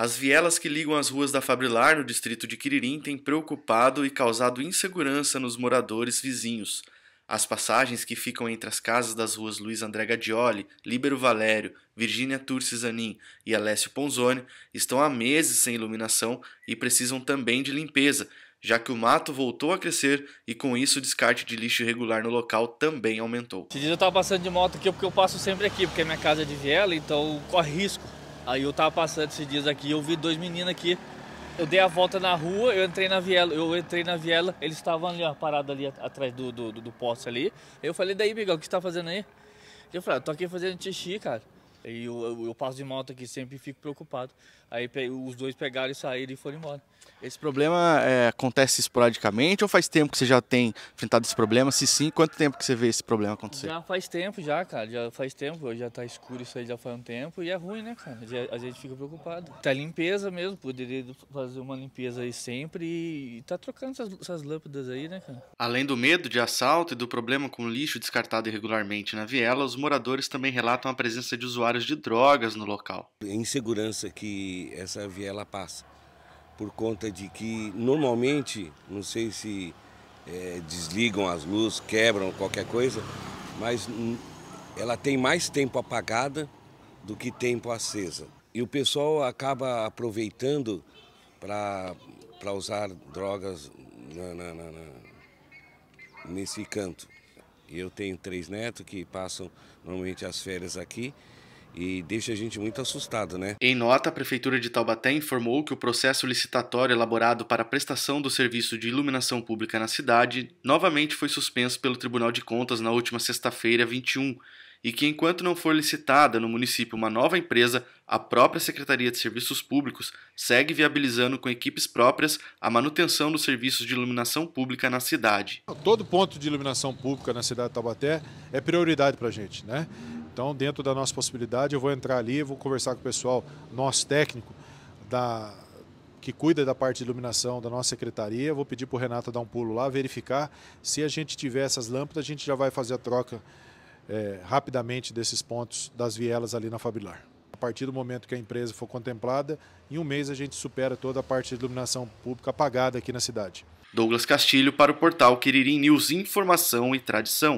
As vielas que ligam as ruas da Fabrilar, no distrito de Quiririm, têm preocupado e causado insegurança nos moradores vizinhos. As passagens que ficam entre as casas das ruas Luiz André Gadioli, Líbero Valério, Virgínia Turci Zanin e Alessio Ponzoni estão há meses sem iluminação e precisam também de limpeza, já que o mato voltou a crescer e com isso o descarte de lixo irregular no local também aumentou. Esse dia eu estava passando de moto aqui porque eu passo sempre aqui, porque minha casa é de viela, então corre risco Aí eu tava passando esses dias aqui, eu vi dois meninos aqui. Eu dei a volta na rua, eu entrei na viela, eu entrei na viela, eles estavam ali, ó, parados ali atrás do, do, do, do poste ali. Eu falei, daí, Miguel, o que você tá fazendo aí? Eu falei, ah, tô aqui fazendo xixi, cara. E eu, eu, eu, passo de moto aqui sempre e fico preocupado. Aí os dois pegaram e saíram e foram embora. Esse problema é, acontece esporadicamente ou faz tempo que você já tem enfrentado esse problema? Se sim, quanto tempo que você vê esse problema acontecer? Já faz tempo já, cara. Já faz tempo. Já tá escuro isso aí já faz um tempo e é ruim, né, cara? Já, a gente fica preocupado. Tá limpeza mesmo. Poderia fazer uma limpeza aí sempre e, e tá trocando essas, essas lâmpadas aí, né, cara? Além do medo de assalto e do problema com lixo descartado irregularmente na viela, os moradores também relatam a presença de usuários usuários de drogas no local. insegurança que essa viela passa, por conta de que normalmente, não sei se é, desligam as luzes, quebram qualquer coisa, mas ela tem mais tempo apagada do que tempo acesa. E o pessoal acaba aproveitando para usar drogas na, na, na, nesse canto. Eu tenho três netos que passam normalmente as férias aqui e deixa a gente muito assustado, né? Em nota, a Prefeitura de Taubaté informou que o processo licitatório elaborado para a prestação do serviço de iluminação pública na cidade novamente foi suspenso pelo Tribunal de Contas na última sexta-feira, 21, e que enquanto não for licitada no município uma nova empresa, a própria Secretaria de Serviços Públicos segue viabilizando com equipes próprias a manutenção dos serviços de iluminação pública na cidade. Todo ponto de iluminação pública na cidade de Taubaté é prioridade para a gente, né? Então, dentro da nossa possibilidade, eu vou entrar ali, vou conversar com o pessoal, nosso técnico, da, que cuida da parte de iluminação da nossa secretaria. Vou pedir para o Renato dar um pulo lá, verificar. Se a gente tiver essas lâmpadas, a gente já vai fazer a troca é, rapidamente desses pontos das vielas ali na Fabilar. A partir do momento que a empresa for contemplada, em um mês a gente supera toda a parte de iluminação pública apagada aqui na cidade. Douglas Castilho para o portal Quiririm News Informação e Tradição.